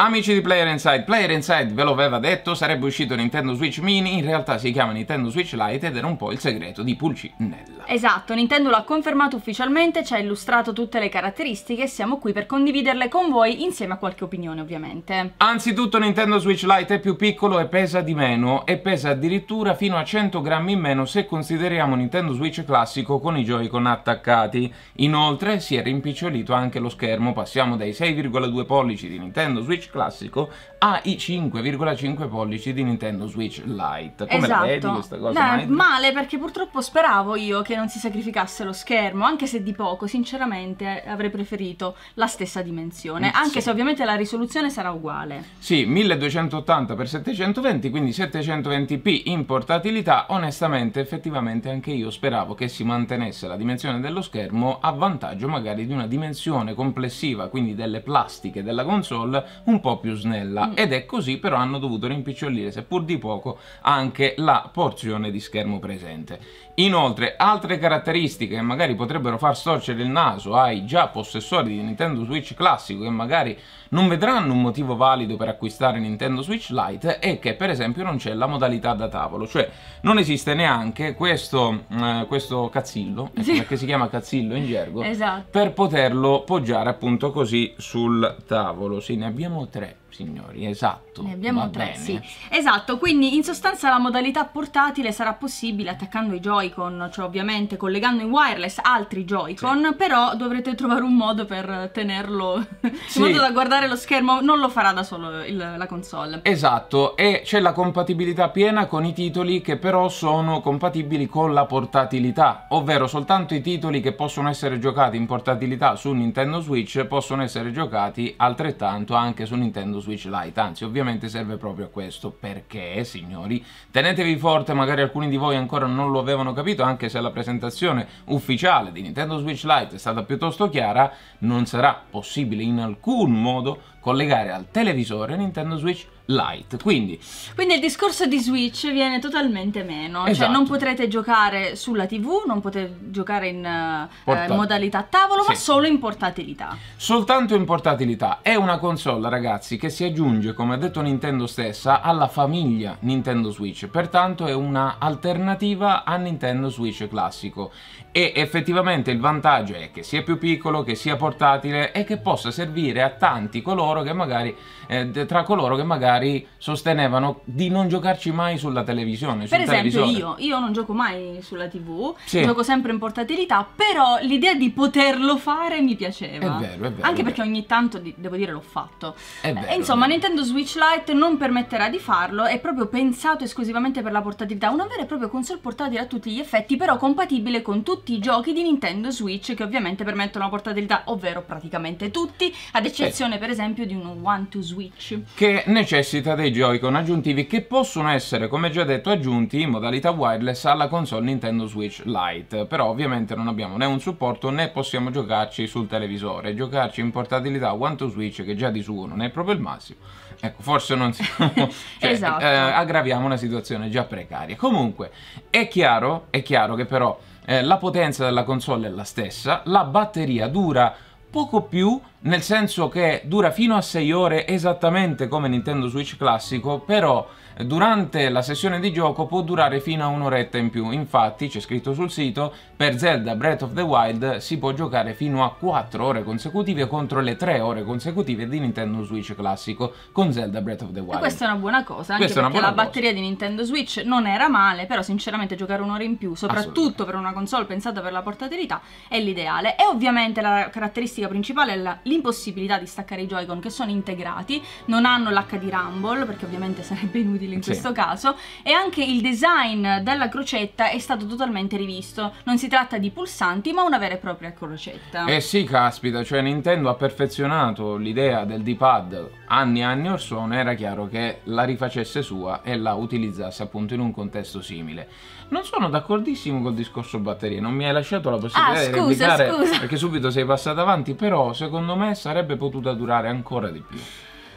Amici di Player Inside, Player Inside ve lo aveva detto, sarebbe uscito Nintendo Switch Mini, in realtà si chiama Nintendo Switch Lite ed era un po' il segreto di Pulcinella. Esatto, Nintendo l'ha confermato ufficialmente, ci ha illustrato tutte le caratteristiche e siamo qui per condividerle con voi insieme a qualche opinione ovviamente. Anzitutto Nintendo Switch Lite è più piccolo e pesa di meno e pesa addirittura fino a 100 grammi in meno se consideriamo Nintendo Switch classico con i Joy-Con attaccati. Inoltre si è rimpicciolito anche lo schermo, passiamo dai 6,2 pollici di Nintendo Switch classico ha i 5,5 pollici di Nintendo Switch Lite. Come esatto. la vedi esatto. questa cosa? Beh, male perché purtroppo speravo io che non si sacrificasse lo schermo, anche se di poco, sinceramente avrei preferito la stessa dimensione, mm, anche se ovviamente la risoluzione sarà uguale. Sì, 1280x720, quindi 720p in portatilità, onestamente effettivamente anche io speravo che si mantenesse la dimensione dello schermo a vantaggio magari di una dimensione complessiva, quindi delle plastiche della console, un un po' più snella mm. ed è così però hanno dovuto rimpicciolire seppur di poco anche la porzione di schermo presente. Inoltre altre caratteristiche che magari potrebbero far storcere il naso ai già possessori di Nintendo Switch classico che magari non vedranno un motivo valido per acquistare Nintendo Switch Lite è che per esempio non c'è la modalità da tavolo, cioè non esiste neanche questo, eh, questo cazzillo, ecco, sì. perché si chiama cazzillo in gergo, esatto. per poterlo poggiare appunto così sul tavolo. Sì, ne abbiamo today. signori, esatto. Ne abbiamo tre, sì. Esatto, quindi in sostanza la modalità portatile sarà possibile attaccando i Joy-Con, cioè ovviamente collegando in wireless altri Joy-Con, sì. però dovrete trovare un modo per tenerlo sì. in modo da guardare lo schermo, non lo farà da solo il, la console. Esatto, e c'è la compatibilità piena con i titoli che però sono compatibili con la portatilità, ovvero soltanto i titoli che possono essere giocati in portatilità su Nintendo Switch possono essere giocati altrettanto anche su Nintendo Nintendo Switch Lite, anzi ovviamente serve proprio a questo, perché signori, tenetevi forte, magari alcuni di voi ancora non lo avevano capito, anche se la presentazione ufficiale di Nintendo Switch Lite è stata piuttosto chiara, non sarà possibile in alcun modo collegare al televisore Nintendo Switch Lite Lite. Quindi, Quindi il discorso di Switch viene totalmente meno, cioè, esatto. cioè non potrete giocare sulla TV, non potete giocare in eh, modalità tavolo, sì. ma solo in portatilità. Soltanto in portatilità. È una console, ragazzi, che si aggiunge, come ha detto Nintendo stessa, alla famiglia Nintendo Switch, pertanto è una alternativa a Nintendo Switch classico e effettivamente il vantaggio è che sia più piccolo, che sia portatile e che possa servire a tanti coloro che magari eh, tra coloro che magari magari sostenevano di non giocarci mai sulla televisione. Per esempio io, io non gioco mai sulla tv, sì. gioco sempre in portatilità, però l'idea di poterlo fare mi piaceva. È vero, è vero. Anche è perché vero. ogni tanto, devo dire, l'ho fatto. È vero, e eh, insomma, vero. Nintendo Switch Lite non permetterà di farlo, è proprio pensato esclusivamente per la portatilità, una vera e propria console portatile a tutti gli effetti, però compatibile con tutti i giochi di Nintendo Switch che ovviamente permettono la portatilità, ovvero praticamente tutti, ad eccezione sì. per esempio di un one to switch. Che necessita necessita dei Joy-Con aggiuntivi che possono essere, come già detto, aggiunti in modalità wireless alla console Nintendo Switch Lite, però ovviamente non abbiamo né un supporto né possiamo giocarci sul televisore, giocarci in portabilità One to Switch che già di suo non è proprio il massimo. Ecco, forse non siamo cioè, eh, esatto. eh, aggraviamo una situazione già precaria. Comunque, è chiaro, è chiaro che però eh, la potenza della console è la stessa, la batteria dura poco più, nel senso che dura fino a 6 ore esattamente come Nintendo Switch classico, però durante la sessione di gioco può durare fino a un'oretta in più, infatti c'è scritto sul sito per Zelda Breath of the Wild si può giocare fino a 4 ore consecutive contro le 3 ore consecutive di Nintendo Switch classico con Zelda Breath of the Wild. E questa è una buona cosa, anche questa perché la cosa. batteria di Nintendo Switch non era male, però sinceramente giocare un'ora in più, soprattutto per una console pensata per la portabilità, è l'ideale. E ovviamente la caratteristica principale è l'impossibilità di staccare i Joy-Con che sono integrati, non hanno l'HD Rumble perché ovviamente sarebbe inutile sostenibile in sì. questo caso e anche il design della crocetta è stato totalmente rivisto. Non si tratta di pulsanti ma una vera e propria crocetta. Eh sì, caspita, cioè Nintendo ha perfezionato l'idea del D-pad anni e anni or sono, era chiaro che la rifacesse sua e la utilizzasse appunto in un contesto simile. Non sono d'accordissimo col discorso batterie, non mi hai lasciato la possibilità ah, scusa, di replicare scusa. perché subito sei passata avanti, però secondo me sarebbe potuta durare ancora di più.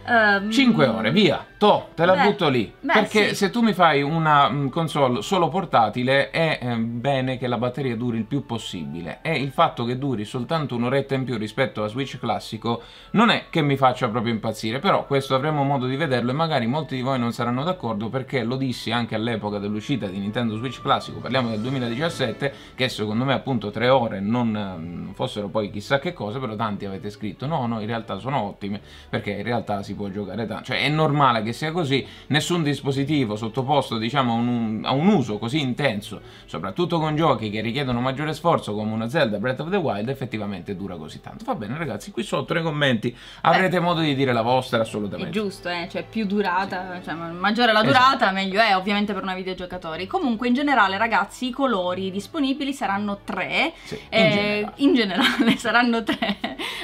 Um, ehm, 5 ore, via, to, te la beh, butto lì. Beh, Perché sì. se tu mi fai una mm, console solo portatile è ehm, bene che la batteria duri il più possibile e il fatto che duri soltanto un'oretta in più rispetto a Switch classico non è che mi faccia proprio impazzire, però questo avremo modo di vederlo e magari molti di voi non saranno d'accordo perché lo dissi anche all'epoca dell'uscita di Nintendo Switch classico, parliamo del 2017, che secondo me appunto tre ore non mm, fossero poi chissà che cosa, però tanti avete scritto no, no, in realtà sono ottime perché in realtà si si può giocare tanto, cioè è normale che sia così, nessun dispositivo sottoposto diciamo, un, a un uso così intenso, soprattutto con giochi che richiedono maggiore sforzo come una Zelda Breath of the Wild effettivamente dura così tanto. Va bene ragazzi, qui sotto nei commenti avrete Beh, modo di dire la vostra assolutamente. È giusto, eh? cioè più durata, sì. cioè, maggiore la esatto. durata esatto. meglio è ovviamente per una videogiocatori. Comunque in generale ragazzi i colori disponibili saranno tre, sì, in, eh, generale. in generale saranno tre,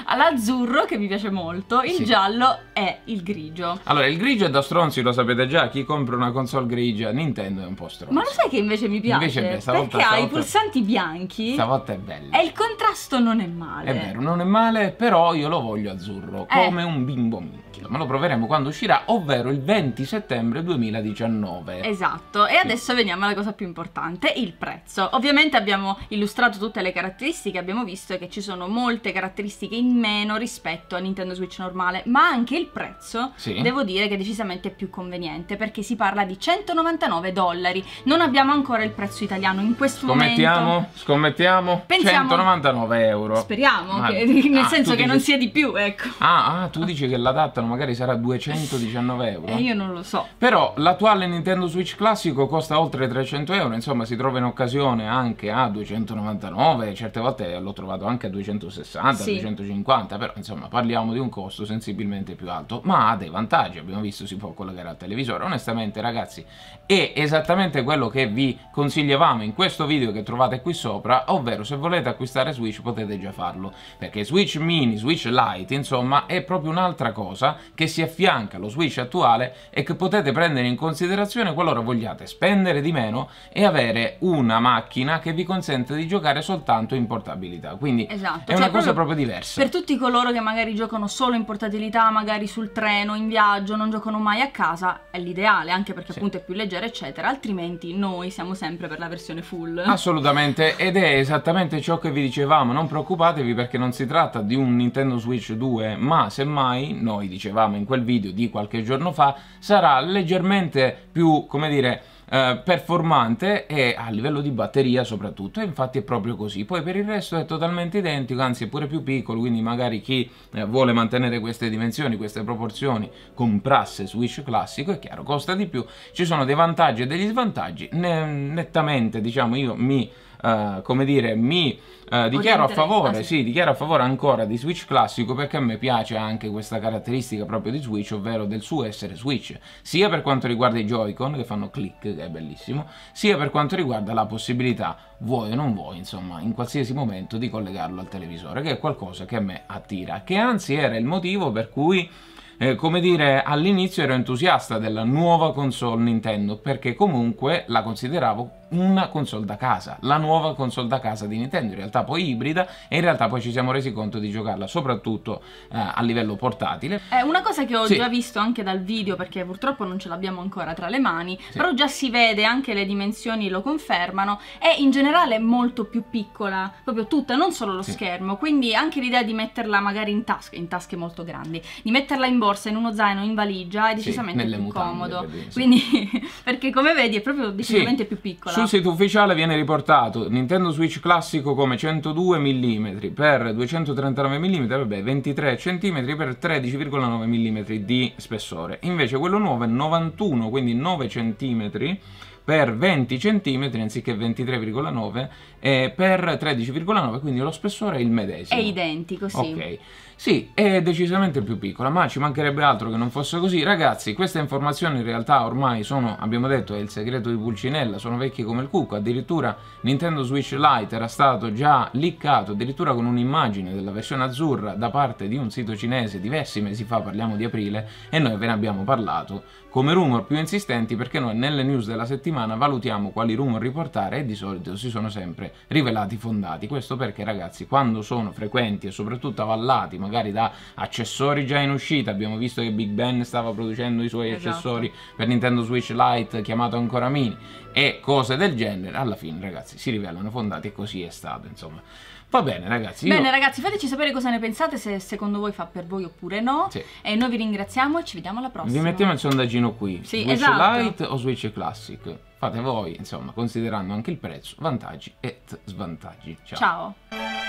all'azzurro che mi piace molto, il sì. giallo è il grigio. Allora, il grigio è da stronzi, lo sapete già, chi compra una console grigia, Nintendo è un po' stronzo. Ma lo sai che invece mi piace? Invece beh, stavolta, Perché ha i pulsanti bianchi. Stavolta è bello. E il contrasto non è male. È vero, non è male, però io lo voglio azzurro, eh. come un bimbo mio. Esatto, ma lo proveremo quando uscirà, ovvero il 20 settembre 2019. Esatto, e adesso veniamo alla cosa più importante, il prezzo. Ovviamente abbiamo illustrato tutte le caratteristiche, abbiamo visto che ci sono molte caratteristiche in meno rispetto a Nintendo Switch normale, ma anche il prezzo sì. devo dire che è decisamente più conveniente perché si parla di 199 dollari. Non abbiamo ancora il prezzo italiano in questo scommettiamo, momento. Scommettiamo, Pensiamo, 199 euro. Speriamo, ma, che, nel ah, senso che dici... non sia di più, ecco. Ah, ah tu dici che l'adattano magari sarà 219 eh, euro. E io non lo so. Però l'attuale Nintendo Switch classico costa oltre 300 euro, insomma si trova in occasione anche a 299, certe volte l'ho trovato anche a 260, sì. 250, però insomma parliamo di un costo sensibilmente più alto, ma ha dei vantaggi, abbiamo visto si può collegare al televisore. Onestamente ragazzi è esattamente quello che vi consigliavamo in questo video che trovate qui sopra, ovvero se volete acquistare Switch potete già farlo, perché Switch Mini, Switch Lite, insomma è proprio un'altra cosa che si affianca allo Switch attuale e che potete prendere in considerazione qualora vogliate spendere di meno e avere una macchina che vi consente di giocare soltanto in portabilità. Quindi esatto, è cioè una cosa proprio diversa. Per tutti coloro che magari giocano solo in portabilità, magari sul treno, in viaggio, non giocano mai a casa, è l'ideale, anche perché sì. appunto è più leggera, eccetera. Altrimenti noi siamo sempre per la versione full. Assolutamente, ed è esattamente ciò che vi dicevamo, non preoccupatevi perché non si tratta di un Nintendo Switch 2, ma semmai noi diciamo dicevamo in quel video di qualche giorno fa, sarà leggermente più, come dire, eh, performante e a livello di batteria soprattutto e infatti è proprio così poi per il resto è totalmente identico anzi è pure più piccolo quindi magari chi eh, vuole mantenere queste dimensioni queste proporzioni comprasse Switch classico è chiaro costa di più ci sono dei vantaggi e degli svantaggi nettamente diciamo io mi eh, come dire, mi uh, dichiaro a ah, favore, sì, dichiaro a favore ancora di Switch classico perché a me piace anche questa caratteristica proprio di Switch, ovvero del suo essere Switch, sia per quanto riguarda i Joy-Con che fanno click, che è bellissimo, sia per quanto riguarda la possibilità, vuoi o non vuoi, insomma, in qualsiasi momento di collegarlo al televisore, che è qualcosa che a me attira, che anzi era il motivo per cui... Eh, come dire, all'inizio ero entusiasta della nuova console Nintendo perché comunque la consideravo una console da casa, la nuova console da casa di Nintendo, in realtà poi ibrida e in realtà poi ci siamo resi conto di giocarla soprattutto eh, a livello portatile. È eh, una cosa che ho sì. già visto anche dal video perché purtroppo non ce l'abbiamo ancora tra le mani, sì. però già si vede, anche le dimensioni lo confermano, è in generale molto più piccola, proprio tutta, non solo lo sì. schermo, quindi anche l'idea di metterla magari in tasca, in tasche molto grandi, di metterla in borsa, in uno zaino, in valigia è decisamente più mutande, comodo, per dire, quindi perché come vedi è proprio decisamente più piccola. Sul sito ufficiale viene riportato Nintendo Switch classico come 102 mm x 239 mm, vabbè, 23 cm per 13,9 mm di spessore. Invece quello nuovo è 91, quindi 9 cm per 20 cm anziché 23,9 e eh, per 13,9, quindi lo spessore è il medesimo. È identico, sì. Ok. Sì, è decisamente più piccola, ma ci mancherebbe altro che non fosse così. Ragazzi, queste informazioni in realtà ormai sono, abbiamo detto, è il segreto di Pulcinella, sono vecchie come il cucco, addirittura Nintendo Switch Lite era stato già leakato, addirittura con un'immagine della versione azzurra da parte di un sito cinese diversi mesi fa, parliamo di aprile, e noi ve ne abbiamo parlato come rumor più insistenti perché noi nelle news della settimana valutiamo quali rumor riportare e di solito si sono sempre rivelati fondati. Questo perché ragazzi, quando sono frequenti e soprattutto avallati, ma magari da accessori già in uscita. Abbiamo visto che Big Ben stava producendo i suoi esatto. accessori per Nintendo Switch Lite, chiamato ancora Mini, e cose del genere. Alla fine, ragazzi, si rivelano fondati e così è stato, insomma. Va bene ragazzi. Bene ragazzi, fateci sapere cosa ne pensate, se secondo voi fa per voi oppure no. Sì. E noi vi ringraziamo e ci vediamo alla prossima. Vi mettiamo il sondaggino qui. Sì, Switch esatto. Lite o Switch Classic? Fate voi, insomma, considerando anche il prezzo, vantaggi e svantaggi. Ciao. Ciao.